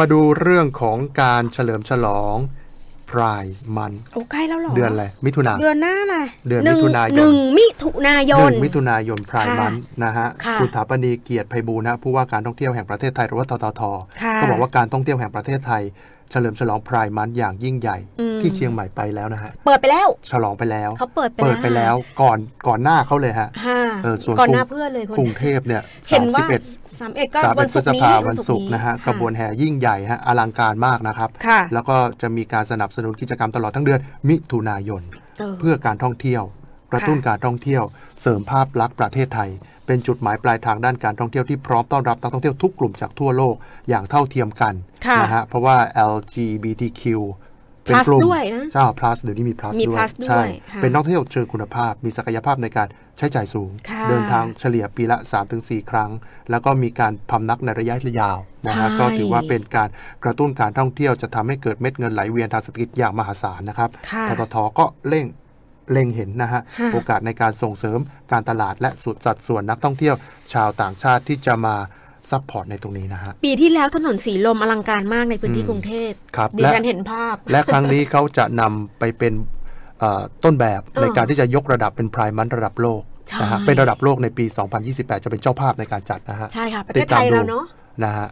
มาดูเรื่องของการเฉลิมฉลองพรายมันโอ้ใกล้แล้วหรอเดือนอะไรมิถุนาเดือนหน้าล่ะเดือนมิถุนายนหนึ่งมิถุนายนหนึ่งมิถุนายนพรายมันนะฮะคุณถาปณีเกียรติไพบูลนะผู้ว่าการท่องเที่ยวแห่งประเทศไทยหรือว่าทททก็บอกว่าการท่องเที่ยวแห่งประเทศไทยเฉลิมฉลองพรายมันอย่างยิ่งใหญ่ที่เชียงใหม่ไปแล้วนะฮะเปิดไปแล้วฉลองไปแล้วเขาเปิดไปเปิดไปแล้วก่อนก่อนหน้าเขาเลยฮะเออส่วนก่อนหน้าเพื่อเลยกรุงเทพเนี่ยสามสิบเอ็ดสามเอ็ดก็วันศุกร์วันศุกร์นะฮะกระบวนแห่ยิ่งใหญ่ฮะอลังการมากนะครับแล้วก็จะมีการสนับสนุนกิจกรรมตลอดทั้งเดือนมิถุนายนเพื่อการท่องเที่ยวกระตุ้นการท่องเที่ยว เสริมภาพลักษณ์ประเทศไทยเป็นจุดหมายปลายทาง ด้านการท่องเที่ยวที่พร้อมต้อนรับนักท่องเที่ยวทุกกลุ่มจากทั่วโลกอย่างเท่าเทียมกันนะฮะเพราะว่า LGBTQ เป็นกลุ่มใช่ plus เดี๋ยวนี้มี plus ด้วยใช่ เป็นนักท่องเที่ยวเชิงคุณภาพมีศักยภาพในการใช้จ่ายสูง เดินทางเฉลี่ยปีละ 3-4 ครั้ง แล้วก็มีการพำนักในระยะยาวนะฮะก็ถือว่าเป็นการกระตุ้นการท่องเที่ยวจะทำให้เกิดเม็ดเงินไหลเวียนทางเศรษฐกิจอย่างมหาศาลนะครับทททก็เร่งเล็งเห็นนะฮะโอกาสในการส่งเสริมการตลาดและสุดสัดส่วนนักท่องเที่ยวชาวต่างชาติที่จะมาซัพพอร์ตในตรงนี้นะฮะปีที่แล้วถนนสีลมอลังการมากในพื้นที่กรุงเทพครับดิฉันเห็นภาพและครั้งนี้เขาจะนำไปเป็นต้นแบบในการที่จะยกระดับเป็นไพรมันระดับโลกนะฮะเป็นระดับโลกในปี 2028 จะเป็นเจ้าภาพในการจัดนะฮะใช่ค่ะประเทศไทยเราเนาะนะฮะ